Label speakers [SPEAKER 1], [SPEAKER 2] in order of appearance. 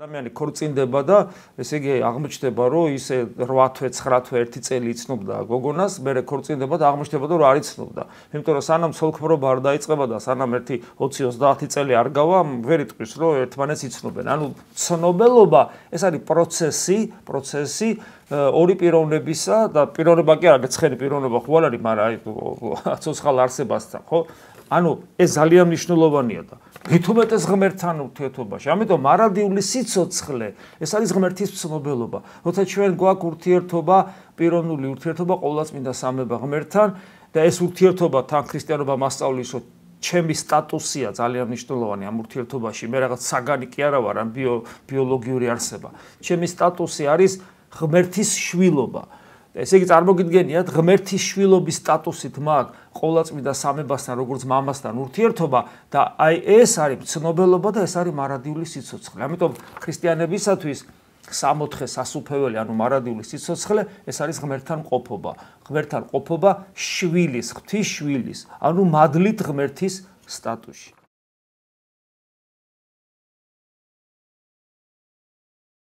[SPEAKER 1] ადამიანი ქორწინდება და ესე იგი აღმოჩნდება რომ ის 8 თვე 9 თვე 1 წელი იცნობდა გოგონას, მერე ქორწინდება და აღმოჩნდება რომ არ იცნობდა. იმიტომ რომ სანამ ცოლქმრობა არ დაიწყება და სანამ ერთი 20-30 წელი არ გავა, ვერ იტყვის რომ ერთმანეთს იცნობენ. ანუ ცნობელობა ეს არის პროცესი, პროცესი ორი პიროვნებისა და პიროვნება კი არა, ცხელი პიროვნება ხო არ არის, მაგრამ აი ცოცხალ არსებასთან, ხო? ანუ ეს ძალიან მნიშვნელოვანია და მე თუმეტეს ღმერთთან ურთიერთობაში. ამიტომ არადიული სიც სიცოცხლე ეს არის ღმერთის ცნობელობა როცა ჩვენ გვაქვს ურთიერთობა პიროვნული ურთიერთობა ყოვლადწმინდა სამება ღმერთთან და ეს ურთიერთობა თან ქრისტიანობა მასწავლისო ჩემი სტატუსია ძალიან მნიშვნელოვანი ამ ურთიერთობაში მე რაღაც საგანი კი არა ვარ ან ბიო ბიოლოგიური არსება ჩემი სტატუსი არის ღმერთის შვილობა ესე იგი წარმოგიდგენიათ ღმერთის შვილობის სტატუსით მაგ ყოლაწმიდა სამებასთან როგორც მამასთან ურთიერთობა და აი ეს არის ცნობელობა და ეს არის მარადიული სიცოცხლე. ამიტომ ქრისტიანებისათვის 6-ე სასუფეველი ანუ მარადიული სიცოცხლე ეს არის ღმერთთან ყოფობა. ღმერთთან ყოფობა შვილის, ღვთის შვილის, ანუ მადლით ღმერთის სტატუსში.